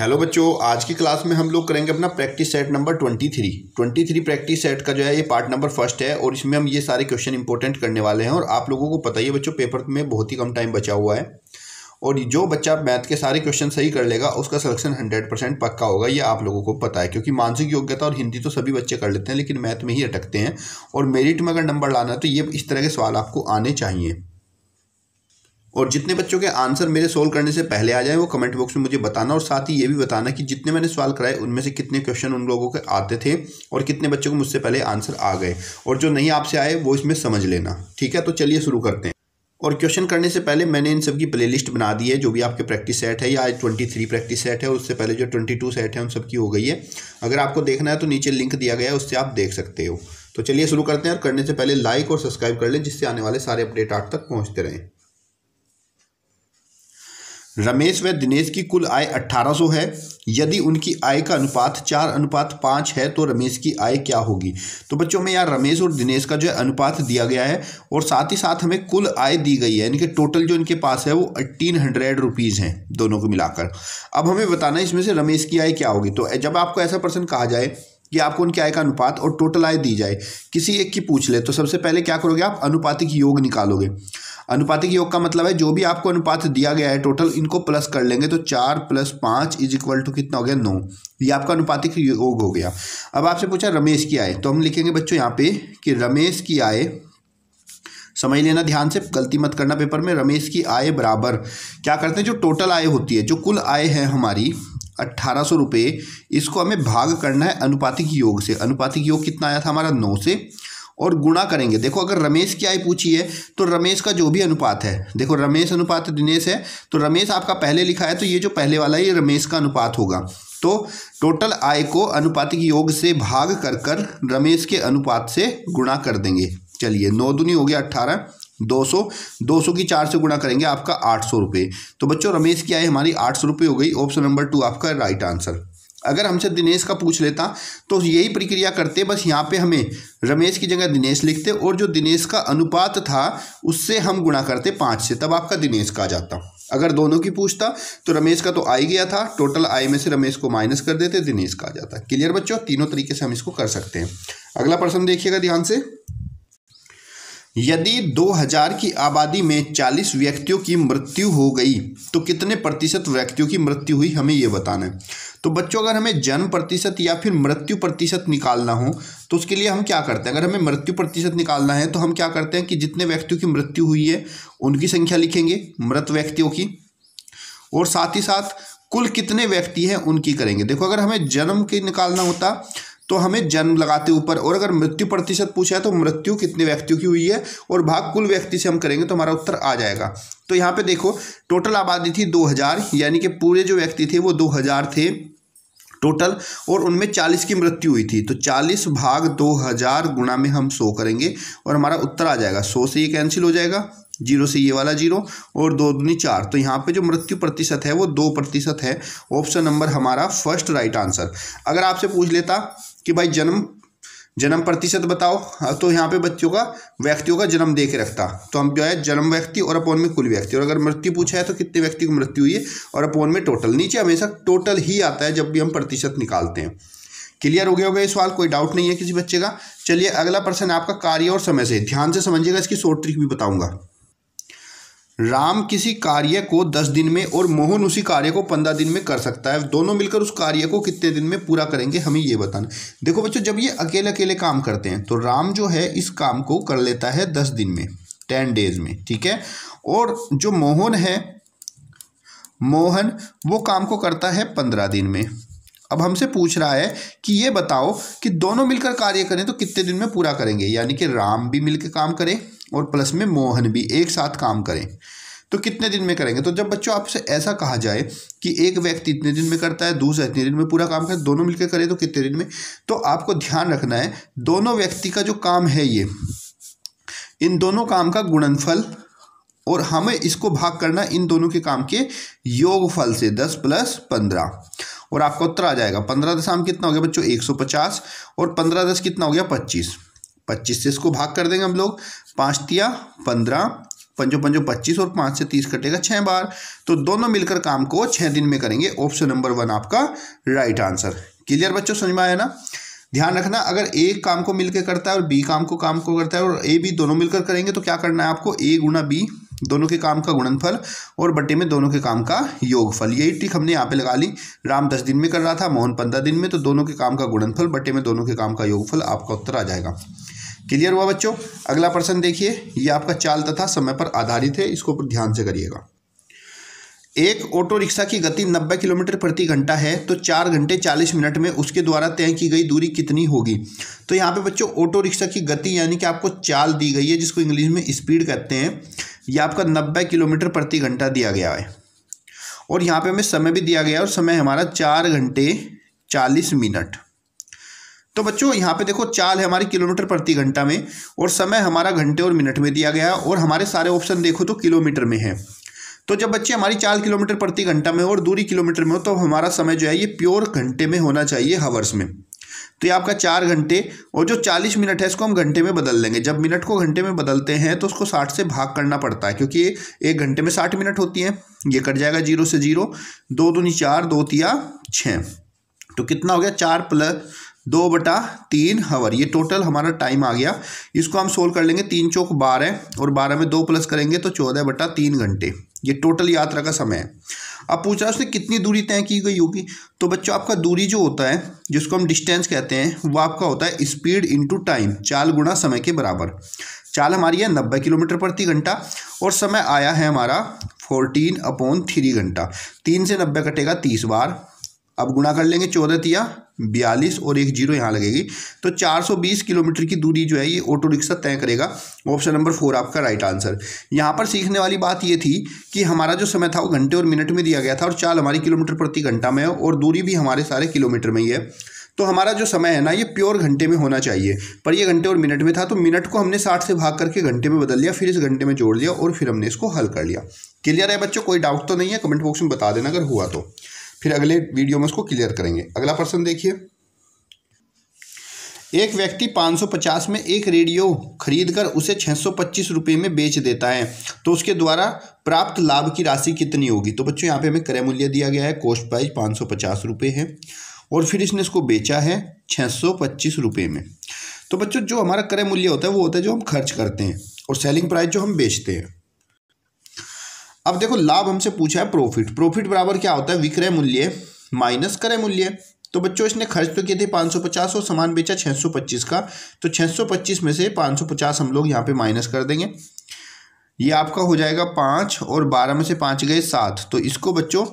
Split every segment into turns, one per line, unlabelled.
hello बच्चों आज की क्लास में हम लोग करेंगे अपना practice set number twenty three twenty three practice set का जो है ये पार्ट नंबर फर्स्ट है और इसमें हम ये सारे क्वेश्चन इंपॉर्टेंट करने वाले हैं और आप लोगों को पता ही है बच्चों पेपर में बहुत ही कम टाइम बचा हुआ है और जो बच्चा मैथ के सारे क्वेश्चन सही कर लेगा उसका सिलेक्शन हंड्रेड परसेंट पक्का होगा ये आप लोगों को पता है क्योंकि मानसिक योग्यता और हिंदी तो सभी बच्चे कर लेते हैं लेकिन मैथ में ही अटकते हैं और मेरिट में अगर नंबर लाना है तो ये इस तरह के सवाल आपको आने चाहिए और जितने बच्चों के आंसर मेरे सोल्व करने से पहले आ जाए वो कमेंट बॉक्स में मुझे बताना और साथ ही ये भी बताना कि जितने मैंने सवाल कराए उनमें से कितने क्वेश्चन उन लोगों के आते थे और कितने बच्चों को मुझसे पहले आंसर आ गए और जो नहीं आपसे आए वो इसमें समझ लेना ठीक है तो चलिए शुरू करते हैं और क्वेश्चन करने से पहले मैंने इन सबकी प्ले लिस्ट बना दी है जो भी आपके प्रैक्टिस सेट है या ट्वेंटी थ्री प्रैक्टिस सेट है उससे पहले जो ट्वेंटी टू सेट है उन सबकी हो गई है अगर आपको देखना है तो नीचे लिंक दिया गया है उससे आप देख सकते हो तो चलिए शुरू करते हैं और करने से पहले लाइक और सब्सक्राइब कर लें जिससे आने वाले सारे अपडेट आप तक पहुँचते रहें रमेश व दिनेश की कुल आय 1800 है यदि उनकी आय का अनुपात चार अनुपात पाँच है तो रमेश की आय क्या होगी तो बच्चों में यार रमेश और दिनेश का जो है अनुपात दिया गया है और साथ ही साथ हमें कुल आय दी गई है इनके टोटल जो इनके पास है वो एट्टीन हंड्रेड रुपीज़ हैं दोनों को मिलाकर अब हमें बताना है इसमें से रमेश की आय क्या होगी तो जब आपको ऐसा पर्सन कहा जाए कि आपको उनके आय का अनुपात और टोटल आय दी जाए किसी एक की पूछ ले तो सबसे पहले क्या करोगे आप अनुपातिक योग निकालोगे अनुपातिक योग का मतलब है जो भी आपको अनुपात दिया गया है टोटल इनको प्लस कर लेंगे तो चार प्लस पाँच इज इक्वल टू कितना हो गया नौ ये आपका अनुपातिक योग हो गया अब आपसे पूछा रमेश की आय तो हम लिखेंगे बच्चों यहाँ पे कि रमेश की आय समझ लेना ध्यान से गलती मत करना पेपर में रमेश की आय बराबर क्या करते हैं जो टोटल आय होती है जो कुल आय है हमारी अट्ठारह सौ रुपये इसको हमें भाग करना है अनुपातिक योग से अनुपातिक योग कितना आया था हमारा नौ से और गुणा करेंगे देखो अगर रमेश की आय पूछी है तो रमेश का जो भी अनुपात है देखो रमेश अनुपात दिनेश है तो रमेश आपका पहले लिखा है तो ये जो पहले वाला है ये रमेश का अनुपात होगा तो टोटल आय को अनुपातिक योग से भाग कर कर रमेश के अनुपात से गुणा कर देंगे चलिए नौ दुनी हो गया अट्ठारह 200 200 की चार से गुणा करेंगे आपका आठ सौ रुपये तो बच्चों रमेश की आय हमारी आठ सौ रुपये हो गई ऑप्शन नंबर टू आपका राइट आंसर अगर हमसे दिनेश का पूछ लेता तो यही प्रक्रिया करते बस यहाँ पे हमें रमेश की जगह दिनेश लिखते और जो दिनेश का अनुपात था उससे हम गुणा करते पाँच से तब आपका दिनेश का आ जाता अगर दोनों की पूछता तो रमेश का तो आई गया था टोटल आई में से रमेश को माइनस कर देते दिनेश का आ जाता क्लियर बच्चों तीनों तरीके से हम इसको कर सकते हैं अगला प्रश्न देखिएगा ध्यान से यदि 2000 की आबादी में 40 व्यक्तियों की मृत्यु हो गई तो कितने प्रतिशत व्यक्तियों की मृत्यु हुई हमें ये बताना है तो बच्चों अगर हमें जन्म प्रतिशत या फिर मृत्यु प्रतिशत निकालना हो तो उसके लिए हम क्या करते हैं अगर हमें मृत्यु प्रतिशत निकालना है तो हम क्या करते हैं कि जितने व्यक्तियों की मृत्यु हुई है उनकी संख्या लिखेंगे मृत व्यक्तियों की और साथ ही साथ कुल कितने व्यक्ति हैं उनकी करेंगे देखो अगर हमें जन्म की निकालना होता तो हमें जन्म लगाते ऊपर और अगर मृत्यु प्रतिशत पूछा है तो मृत्यु कितने व्यक्तियों की हुई है और भाग कुल व्यक्ति से हम करेंगे तो हमारा उत्तर आ जाएगा तो यहाँ पे देखो टोटल आबादी थी 2000 यानी कि पूरे जो व्यक्ति थे वो 2000 थे टोटल और उनमें चालीस की मृत्यु हुई थी तो चालीस भाग दो हज़ार गुणा में हम सौ करेंगे और हमारा उत्तर आ जाएगा सौ से ये कैंसिल हो जाएगा जीरो से ये वाला जीरो और दो दूनी चार तो यहाँ पे जो मृत्यु प्रतिशत है वो दो प्रतिशत है ऑप्शन नंबर हमारा फर्स्ट राइट आंसर अगर आपसे पूछ लेता कि भाई जन्म जन्म प्रतिशत बताओ तो यहाँ पे बच्चों का व्यक्तियों का जन्म दे के रखता तो हम जो है जन्म व्यक्ति और अपोन में कुल व्यक्ति और अगर मृत्यु पूछा है तो कितने व्यक्ति की मृत्यु हुई है और अपोन में टोटल नीचे हमेशा टोटल ही आता है जब भी हम प्रतिशत निकालते हैं क्लियर हो गया होगा ये सवाल कोई डाउट नहीं है किसी बच्चे का चलिए अगला प्रश्न आपका कार्य और समय से ध्यान से समझिएगा इसकी शॉर्ट ट्रिक भी बताऊंगा राम किसी कार्य को दस दिन में और मोहन उसी कार्य को पंद्रह दिन में कर सकता है दोनों मिलकर उस कार्य को कितने दिन में पूरा करेंगे हमें ये बताना देखो बच्चों जब ये अकेले अकेले काम करते हैं तो राम जो है इस काम को कर लेता है दस दिन में टेन डेज में ठीक है और जो मोहन है मोहन वो काम को करता है पंद्रह दिन में अब हमसे पूछ रहा है कि ये बताओ कि दोनों मिलकर कार्य करें तो कितने दिन में पूरा करेंगे यानी कि राम भी मिलकर काम करें और प्लस में मोहन भी एक साथ काम करें तो कितने दिन में करेंगे तो जब बच्चों आपसे ऐसा कहा जाए कि एक व्यक्ति इतने दिन में करता है दूसरा इतने दिन में पूरा काम करता दोनों मिलकर करें तो कितने दिन में तो आपको ध्यान रखना है दोनों व्यक्ति का जो काम है ये इन दोनों काम का गुणनफल और हमें इसको भाग करना इन दोनों के काम के योगफल से दस प्लस पंद्रह और आपका उत्तर आ जाएगा पंद्रह दशाम कितना हो गया बच्चों एक सौ पचास और पंद्रह दस कितना हो गया पच्चीस पच्चीस से इसको भाग कर देंगे हम लोग पाँच तिया पंद्रह पंचो पंचो पच्चीस और पाँच से तीस कटेगा छः बार तो दोनों मिलकर काम को छः दिन में करेंगे ऑप्शन नंबर वन आपका राइट आंसर क्लियर बच्चों समझ में आया ना ध्यान रखना अगर ए काम को मिलकर करता है और बी काम को काम को करता है और ए बी दोनों मिलकर करेंगे तो क्या करना है आपको ए गुना बी दोनों के काम का गुणनफल और बटे में दोनों के काम का योगफल यही ट्रिक हमने यहाँ पे लगा ली राम दस दिन में कर रहा था मोहन पंद्रह दिन में तो दोनों के काम का गुणनफल बटे में दोनों के काम का योगफल आपका उत्तर आ जाएगा क्लियर हुआ बच्चों अगला प्रश्न देखिए ये आपका चाल तथा समय पर आधारित है इसको ध्यान से करिएगा एक ऑटो रिक्शा की गति 90 किलोमीटर प्रति घंटा है तो चार घंटे 40 मिनट में उसके द्वारा तय की गई दूरी कितनी होगी तो यहाँ पे बच्चों ऑटो रिक्शा की गति यानी कि आपको चाल दी गई है जिसको इंग्लिश में स्पीड कहते हैं ये आपका 90 किलोमीटर प्रति घंटा दिया गया है और यहाँ पे हमें समय भी दिया गया है और समय हमारा चार घंटे चालीस मिनट तो बच्चों यहाँ पे देखो चाल है हमारी किलोमीटर प्रति घंटा में और समय हमारा घंटे और मिनट में दिया गया और हमारे सारे ऑप्शन देखो तो किलोमीटर में है तो जब बच्चे हमारी चाल किलोमीटर प्रति घंटा में और दूरी किलोमीटर में हो तो हमारा समय जो है ये प्योर घंटे में होना चाहिए हवर्स में तो ये आपका चार घंटे और जो चालीस मिनट है इसको हम घंटे में बदल देंगे जब मिनट को घंटे में बदलते हैं तो उसको साठ से भाग करना पड़ता है क्योंकि एक घंटे में साठ मिनट होती है ये कट जाएगा जीरो से जीरो दो दूनी चार दो तिया छः तो कितना हो गया चार प्लस दो बटा तीन हवर ये टोटल हमारा टाइम आ गया इसको हम सोल्व कर लेंगे तीन चौक बारह और बारह में दो प्लस करेंगे तो चौदह बटा तीन घंटे ये टोटल यात्रा का समय है अब पूछ रहा है उसने कितनी दूरी तय की गई होगी तो बच्चों आपका दूरी जो होता है जिसको हम डिस्टेंस कहते हैं वो आपका होता है स्पीड इंटू टाइम चाल गुणा समय के बराबर चाल हमारी है नब्बे किलोमीटर प्रति घंटा और समय आया है हमारा फोर्टीन अपॉन थ्री घंटा तीन से नब्बे कटेगा तीस बार अब गुणा कर लेंगे चौदह तिया बयालीस और एक जीरो यहाँ लगेगी तो 420 किलोमीटर की दूरी जो है ये ऑटो रिक्शा तय करेगा ऑप्शन नंबर फोर आपका राइट आंसर यहाँ पर सीखने वाली बात ये थी कि हमारा जो समय था वो घंटे और मिनट में दिया गया था और चाल हमारी किलोमीटर प्रति घंटा में है और दूरी भी हमारे सारे किलोमीटर में ही है तो हमारा जो समय है ना ये प्योर घंटे में होना चाहिए पर ये घंटे और मिनट में था तो मिनट को हमने साठ से भाग करके घंटे में बदल लिया फिर इस घंटे में जोड़ लिया और फिर हमने इसको हल कर लिया क्लियर है बच्चों कोई डाउट तो नहीं है कमेंट बॉक्स में बता देना अगर हुआ तो फिर अगले वीडियो में उसको क्लियर करेंगे अगला प्रश्न देखिए एक व्यक्ति 550 में एक रेडियो खरीदकर उसे 625 रुपए में बेच देता है तो उसके द्वारा प्राप्त लाभ की राशि कितनी होगी तो बच्चों यहाँ पे हमें क्रय मूल्य दिया गया है कोस्ट प्राइस पाँच सौ है और फिर इसने इसको बेचा है छः सौ रुपये में तो बच्चों जो हमारा क्रय मूल्य होता है वो होता है जो हम खर्च करते हैं और सेलिंग प्राइस जो हम बेचते हैं अब देखो लाभ हमसे पूछा है प्रॉफिट प्रॉफिट बराबर क्या होता है विक्रय मूल्य माइनस क्रय मूल्य तो बच्चों इसने खर्च तो किए थे 550 और सामान बेचा 625 का तो 625 में से 550 हम लोग यहाँ पे माइनस कर देंगे ये आपका हो जाएगा पाँच और बारह में से पाँच गए सात तो इसको बच्चों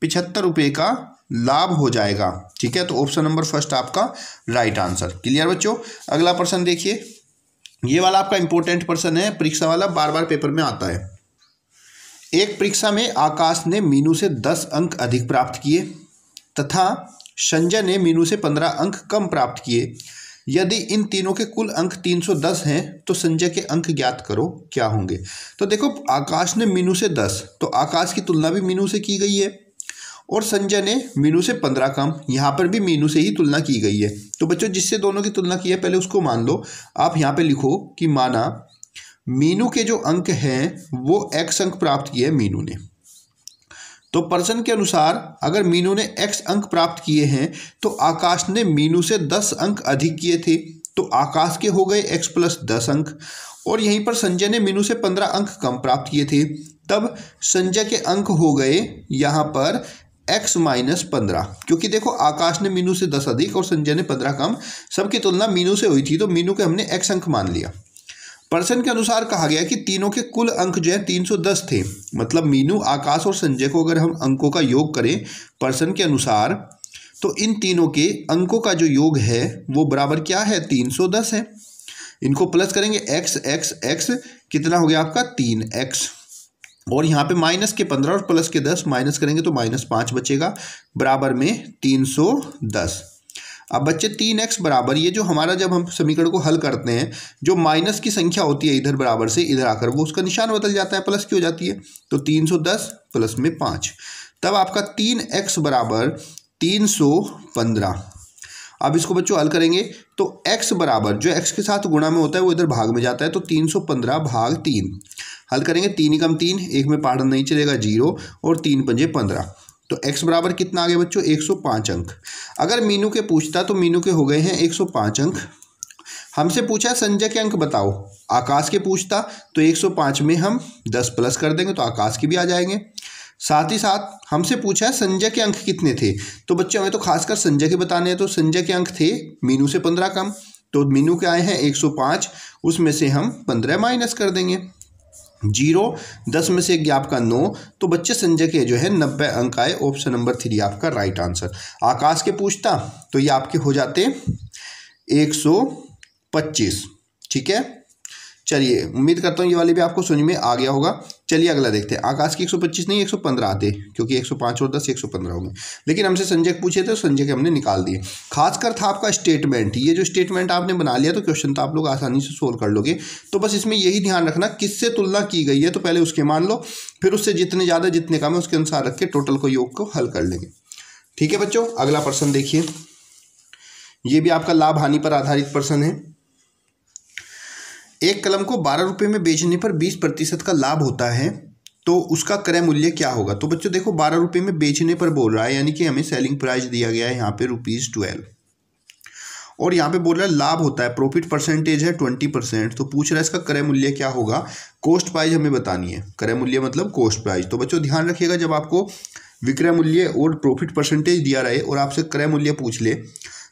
पिछहत्तर रुपये का लाभ हो जाएगा ठीक है तो ऑप्शन नंबर फर्स्ट आपका राइट आंसर क्लियर बच्चों अगला प्रश्न देखिए ये वाला आपका इंपॉर्टेंट प्रश्न है परीक्षा वाला बार बार पेपर में आता है एक परीक्षा में आकाश ने मीनू से दस अंक अधिक प्राप्त किए तथा संजय ने मीनू से पंद्रह अंक कम प्राप्त किए यदि इन तीनों के कुल अंक तीन सौ दस हैं तो संजय के अंक ज्ञात करो क्या होंगे तो देखो आकाश ने मीनू से दस तो आकाश की तुलना भी मीनू से की गई है और संजय ने मीनू से पंद्रह कम यहाँ पर भी मीनू से ही तुलना की गई है तो बच्चों जिससे दोनों की तुलना की है पहले उसको मान लो आप यहाँ पे लिखो कि माना मीनू के जो अंक हैं वो एक्स अंक प्राप्त किए हैं मीनू ने तो पर्सन के अनुसार अगर मीनू ने एक्स अंक प्राप्त किए हैं तो आकाश ने मीनू से दस अंक अधिक किए थे तो आकाश के हो गए एक्स प्लस दस अंक और यहीं पर संजय ने मीनू से पंद्रह अंक कम प्राप्त किए थे तब संजय के अंक हो गए यहाँ पर एक्स माइनस पंद्रह क्योंकि देखो आकाश ने मीनू से दस अधिक और संजय ने पंद्रह कम सबकी तुलना मीनू से हुई थी तो मीनू के हमने एक्स अंक मान लिया पर्सन के अनुसार कहा गया कि तीनों के कुल अंक जो है 310 थे मतलब मीनू आकाश और संजय को अगर हम अंकों का योग करें पर्सन के अनुसार तो इन तीनों के अंकों का जो योग है वो बराबर क्या है 310 है इनको प्लस करेंगे एक्स एक्स एक्स कितना हो गया आपका तीन एक्स और यहाँ पे माइनस के पंद्रह और प्लस के दस माइनस करेंगे तो माइनस पाँच बचेगा बराबर में तीन सौ दस अब बच्चे तीन एक्स बराबर ये जो हमारा जब हम समीकरण को हल करते हैं जो माइनस की संख्या होती है इधर बराबर से इधर आकर वो उसका निशान बदल जाता है प्लस की हो जाती है तो तीन सौ दस प्लस में पाँच तब आपका तीन एक्स बराबर तीन सौ पंद्रह अब इसको बच्चों हल करेंगे तो एक्स बराबर जो एक्स के साथ गुणा में होता है वो इधर भाग में जाता है तो तीन सौ पंद्रह भाग तीन हल करेंगे तीन ही कम तीन एक में पार्टन नहीं चलेगा जीरो और तीन पंजे पंद्रह तो x बराबर कितना आ गया बच्चों 105 अंक अगर मीनू के पूछता तो मीनू के हो गए हैं 105 अंक हमसे पूछा संजय के अंक बताओ आकाश के पूछता तो 105 में हम 10 प्लस कर देंगे तो आकाश के भी आ जाएंगे साथ ही साथ हमसे पूछा संजय के अंक कितने थे तो बच्चे हमें तो खासकर संजय के बताने हैं तो संजय के अंक थे मीनू से पंद्रह कम तो मीनू के आए हैं एक उसमें से हम पंद्रह माइनस कर देंगे जीरो दस में से एक आपका नो तो बच्चे संजय के जो है नब्बे अंक आए ऑप्शन नंबर थ्री आपका राइट आंसर आकाश के पूछता तो ये आपके हो जाते एक सौ पच्चीस ठीक है चलिए उम्मीद करता हूँ ये वाले भी आपको समझ में आ गया होगा चलिए अगला देखते हैं आकाश की 125 नहीं 115 आते क्योंकि 105 और 10 115 होंगे लेकिन हमसे संजय पूछे थे संजय के हमने निकाल दिए खासकर था आपका स्टेटमेंट ये जो स्टेटमेंट आपने बना लिया तो क्वेश्चन तो आप लोग आसानी से सोल्व कर लोगे तो बस इसमें यही ध्यान रखना किससे तुलना की गई है तो पहले उसके मान लो फिर उससे जितने ज़्यादा जितने कम है उसके अनुसार रख के टोटल को योग को हल कर लेंगे ठीक है बच्चों अगला प्रश्न देखिए ये भी आपका लाभ हानि पर आधारित प्रश्न है एक कलम को बारह रुपये में बेचने पर बीस प्रतिशत का लाभ होता है तो उसका क्रय मूल्य क्या होगा तो बच्चों देखो बारह रुपये में बेचने पर बोल रहा है यानी कि हमें सेलिंग प्राइस दिया गया है यहाँ पे रुपीज़ ट्वेल्व और यहाँ पे बोल रहा है लाभ होता है प्रॉफिट परसेंटेज है ट्वेंटी परसेंट तो पूछ रहा है इसका क्रय मूल्य क्या होगा कोस्ट प्राइज हमें बतानी है क्रय मूल्य मतलब कोस्ट प्राइज तो बच्चों ध्यान रखिएगा जब आपको विक्रय मूल्य और प्रॉफिट परसेंटेज दिया रहे और आपसे क्रय मूल्य पूछ ले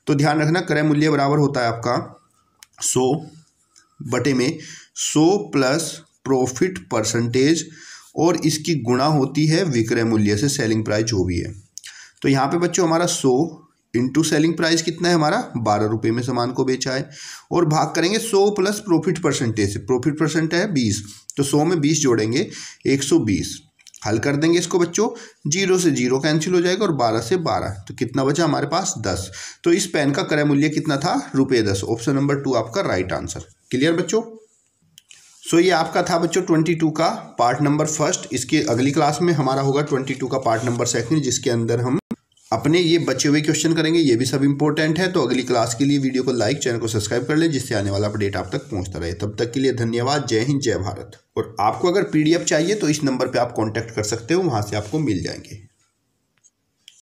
तो ध्यान रखना क्रय मूल्य बराबर होता है आपका सौ बटे में सो प्लस प्रॉफिट परसेंटेज और इसकी गुणा होती है विक्रय मूल्य से सेलिंग प्राइस जो भी है तो यहाँ पे बच्चों हमारा सो इंटू सेलिंग प्राइस कितना है हमारा बारह रुपये में सामान को बेचा है और भाग करेंगे सौ प्लस प्रॉफिट परसेंटेज से प्रॉफिट परसेंट है बीस तो सौ में बीस जोड़ेंगे एक सौ बीस हल कर देंगे इसको बच्चों जीरो से जीरो कैंसिल हो जाएगा और बारह से बारह तो कितना बचा हमारे पास दस तो इस पेन का क्रय मूल्य कितना था रुपये दस ऑप्शन नंबर टू आपका राइट आंसर क्लियर बच्चों सो so, ये आपका था बच्चों ट्वेंटी टू का पार्ट नंबर फर्स्ट इसके अगली क्लास में हमारा होगा ट्वेंटी टू का पार्ट नंबर सेकंड जिसके अंदर हम अपने ये बचे हुए क्वेश्चन करेंगे ये भी सब इंपॉर्टेंट है तो अगली क्लास के लिए वीडियो को लाइक चैनल को सब्सक्राइब कर लें जिससे आने वाला अपडेट आप तक पहुंचता रहे तब तक के लिए धन्यवाद जय हिंद जय भारत और आपको अगर पीडीएफ चाहिए तो इस नंबर पर आप कॉन्टैक्ट कर सकते हो वहाँ से आपको मिल जाएंगे